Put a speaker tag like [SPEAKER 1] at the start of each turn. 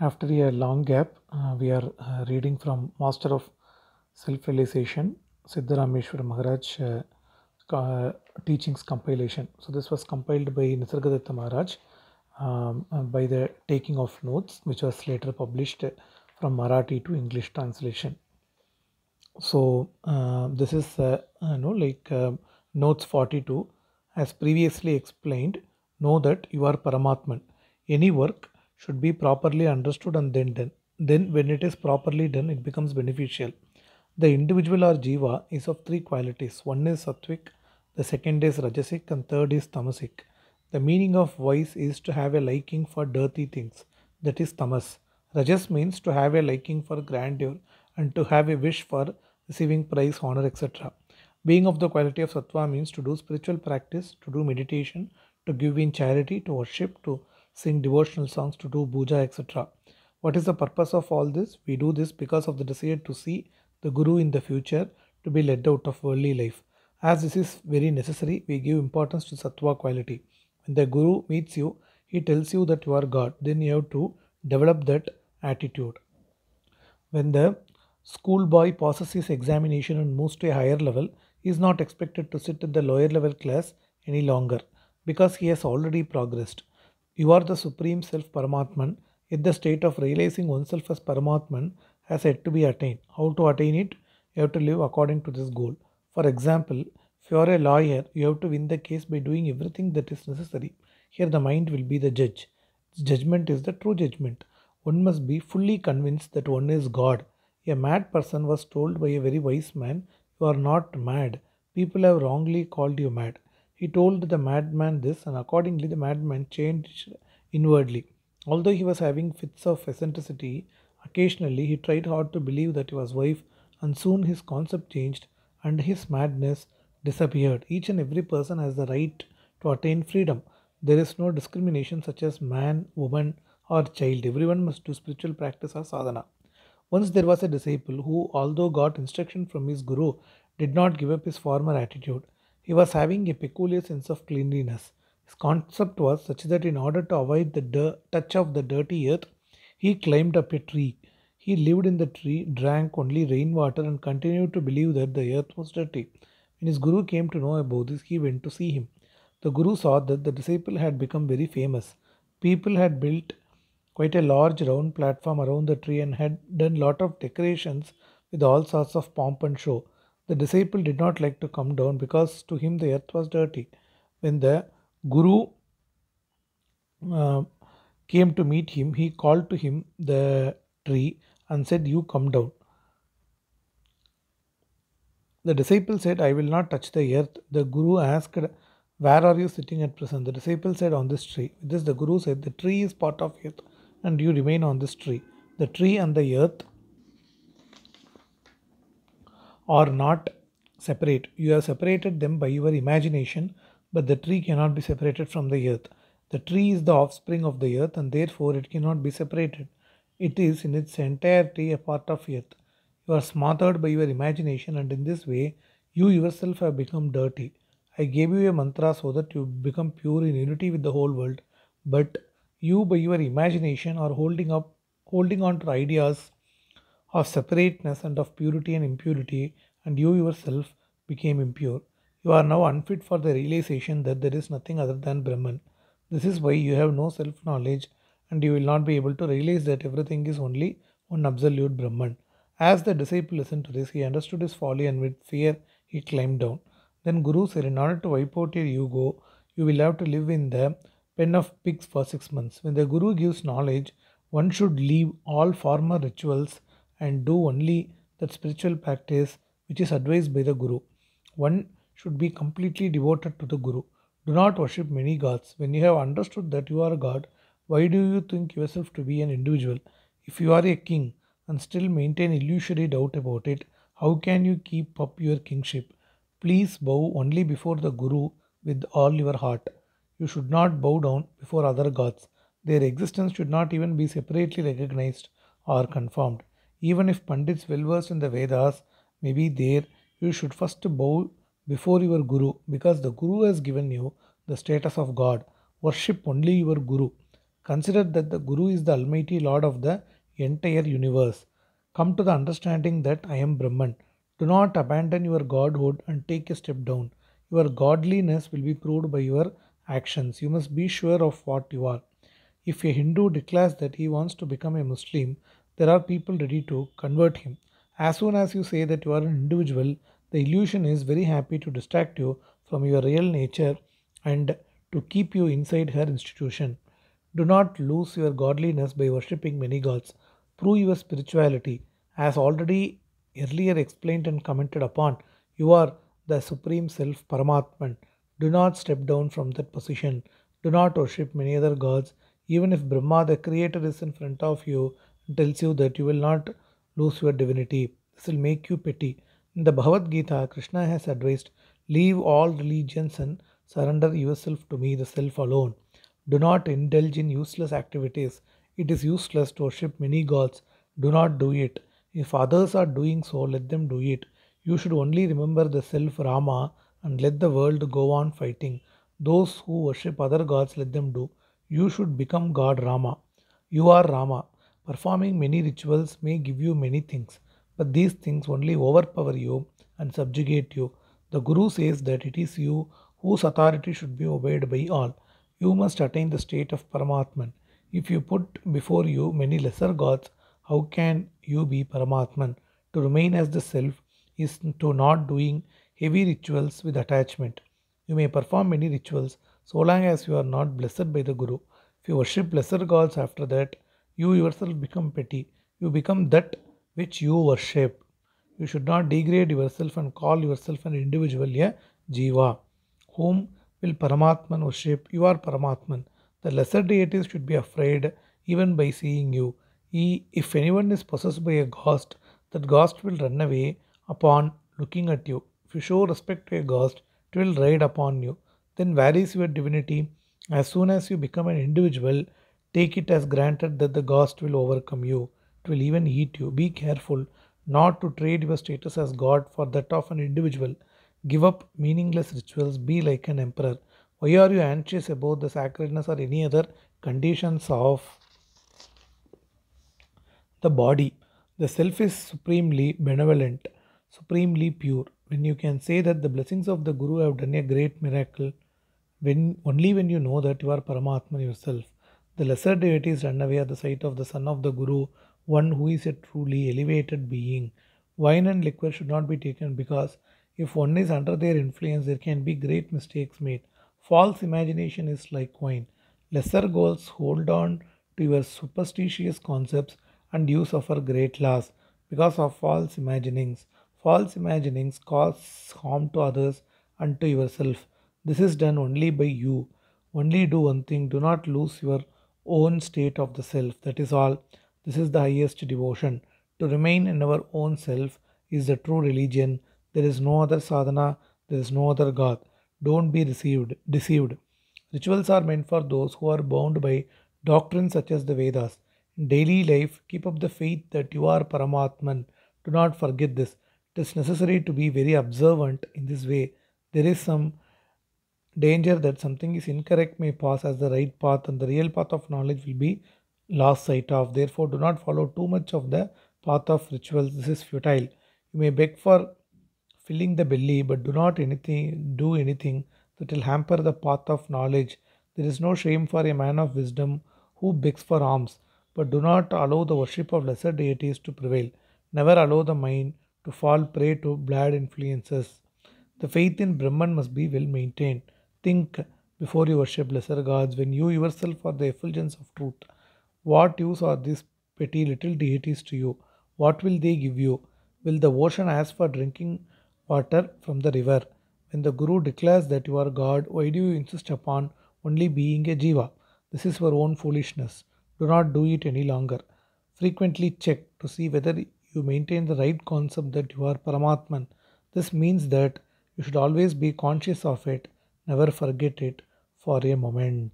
[SPEAKER 1] After a long gap, uh, we are uh, reading from Master of Self-Realization, Siddharameshwar Maharaj uh, uh Teachings Compilation. So this was compiled by Nisargadatta Maharaj um, uh, by the taking of notes, which was later published from Marathi to English translation. So uh, this is you know like um, notes 42. As previously explained, know that you are Paramatman. Any work should be properly understood and then done. Then, when it is properly done, it becomes beneficial. The individual or jiva is of three qualities. One is sattvic, the second is rajasic, and third is tamasic. The meaning of vice is to have a liking for dirty things, that is tamas. Rajas means to have a liking for grandeur and to have a wish for receiving praise, honor, etc. Being of the quality of sattva means to do spiritual practice, to do meditation, to give in charity, to worship, to sing devotional songs, to do puja, etc. What is the purpose of all this? We do this because of the desire to see the Guru in the future, to be led out of worldly life. As this is very necessary, we give importance to sattva quality. When the Guru meets you, he tells you that you are God. Then you have to develop that attitude. When the schoolboy passes his examination and moves to a higher level, he is not expected to sit in the lower level class any longer because he has already progressed. You are the Supreme Self Paramatman, yet the state of realizing oneself as Paramatman has yet to be attained. How to attain it? You have to live according to this goal. For example, if you are a lawyer, you have to win the case by doing everything that is necessary. Here, the mind will be the judge. Its judgment is the true judgment. One must be fully convinced that one is God. A mad person was told by a very wise man, You are not mad. People have wrongly called you mad. He told the madman this, and accordingly the madman changed inwardly. Although he was having fits of eccentricity, occasionally he tried hard to believe that he was wife, and soon his concept changed and his madness disappeared. Each and every person has the right to attain freedom. There is no discrimination such as man, woman, or child. Everyone must do spiritual practice or sadhana. Once there was a disciple who, although got instruction from his guru, did not give up his former attitude. He was having a peculiar sense of cleanliness. His concept was such that in order to avoid the touch of the dirty earth, he climbed up a tree. He lived in the tree, drank only rainwater, and continued to believe that the earth was dirty. When his guru came to know about this, he went to see him. The guru saw that the disciple had become very famous. People had built quite a large round platform around the tree and had done lot of decorations with all sorts of pomp and show. The disciple did not like to come down because to him the earth was dirty. When the Guru uh, came to meet him, he called to him the tree and said, You come down. The disciple said, I will not touch the earth. The Guru asked, Where are you sitting at present? The disciple said, On this tree. this, the Guru said, The tree is part of earth, and you remain on this tree. The tree and the earth or not separate. You have separated them by your imagination, but the tree cannot be separated from the earth. The tree is the offspring of the earth and therefore it cannot be separated. It is in its entirety a part of earth. You are smothered by your imagination and in this way you yourself have become dirty. I gave you a mantra so that you become pure in unity with the whole world, but you by your imagination are holding up holding on to ideas of separateness and of purity and impurity, and you yourself became impure. You are now unfit for the realization that there is nothing other than Brahman. This is why you have no self knowledge and you will not be able to realize that everything is only one absolute Brahman. As the disciple listened to this, he understood his folly and with fear he climbed down. Then Guru said, In order to wipe out your ego, you will have to live in the pen of pigs for six months. When the Guru gives knowledge, one should leave all former rituals and do only that spiritual practice which is advised by the Guru. One should be completely devoted to the Guru. Do not worship many gods. When you have understood that you are a god, why do you think yourself to be an individual? If you are a king and still maintain illusory doubt about it, how can you keep up your kingship? Please bow only before the Guru with all your heart. You should not bow down before other gods. Their existence should not even be separately recognized or confirmed. Even if Pandits well versed in the Vedas may be there, you should first bow before your Guru because the Guru has given you the status of God. Worship only your Guru. Consider that the Guru is the Almighty Lord of the entire universe. Come to the understanding that I am Brahman. Do not abandon your godhood and take a step down. Your godliness will be proved by your actions. You must be sure of what you are. If a Hindu declares that he wants to become a Muslim, there are people ready to convert him. As soon as you say that you are an individual, the illusion is very happy to distract you from your real nature and to keep you inside her institution. Do not lose your godliness by worshipping many gods. Prove your spirituality. As already earlier explained and commented upon, you are the Supreme Self Paramatman. Do not step down from that position. Do not worship many other gods. Even if Brahma, the Creator, is in front of you, tells you that you will not lose your divinity. This will make you petty. In the Bhagavad Gita, Krishna has advised leave all religions and surrender yourself to me, the self alone. Do not indulge in useless activities. It is useless to worship many gods. Do not do it. If others are doing so, let them do it. You should only remember the self Rama and let the world go on fighting. Those who worship other gods, let them do. You should become God Rama. You are Rama. Performing many rituals may give you many things, but these things only overpower you and subjugate you. The Guru says that it is you whose authority should be obeyed by all. You must attain the state of Paramatman. If you put before you many lesser gods, how can you be Paramatman? To remain as the self is to not doing heavy rituals with attachment. You may perform many rituals so long as you are not blessed by the Guru. If you worship lesser gods after that, you yourself become petty. You become that which you worship. You should not degrade yourself and call yourself an individual, a jiva, whom will Paramatman worship. You are Paramatman. The lesser deities should be afraid even by seeing you. if anyone is possessed by a ghost, that ghost will run away upon looking at you. If you show respect to a ghost, it will ride upon you. Then where is your divinity? As soon as you become an individual, Take it as granted that the ghost will overcome you. It will even eat you. Be careful not to trade your status as God for that of an individual. Give up meaningless rituals. Be like an emperor. Why are you anxious about the sacredness or any other conditions of the body? The self is supremely benevolent, supremely pure. When you can say that the blessings of the Guru have done a great miracle, when only when you know that you are Paramatma yourself. The lesser deities run away at the sight of the son of the Guru, one who is a truly elevated being. Wine and liquor should not be taken because if one is under their influence, there can be great mistakes made. False imagination is like wine. Lesser goals hold on to your superstitious concepts and you suffer great loss because of false imaginings. False imaginings cause harm to others and to yourself. This is done only by you. Only do one thing do not lose your own state of the self. That is all. This is the highest devotion. To remain in our own self is the true religion. There is no other sadhana, there is no other God. Don't be deceived. deceived. Rituals are meant for those who are bound by doctrines such as the Vedas. In daily life, keep up the faith that you are Paramatman. Do not forget this. It is necessary to be very observant in this way. There is some danger that something is incorrect may pass as the right path and the real path of knowledge will be lost sight of. Therefore, do not follow too much of the path of rituals. This is futile. You may beg for filling the belly, but do not anything do anything that will hamper the path of knowledge. There is no shame for a man of wisdom who begs for alms, but do not allow the worship of lesser deities to prevail. Never allow the mind to fall prey to bad influences. The faith in Brahman must be well maintained. Think before you worship lesser gods when you yourself are the effulgence of truth. What use are these petty little deities to you? What will they give you? Will the ocean ask for drinking water from the river? When the Guru declares that you are God, why do you insist upon only being a jiva? This is your own foolishness. Do not do it any longer. Frequently check to see whether you maintain the right concept that you are Paramatman. This means that you should always be conscious of it Never forget it for a moment.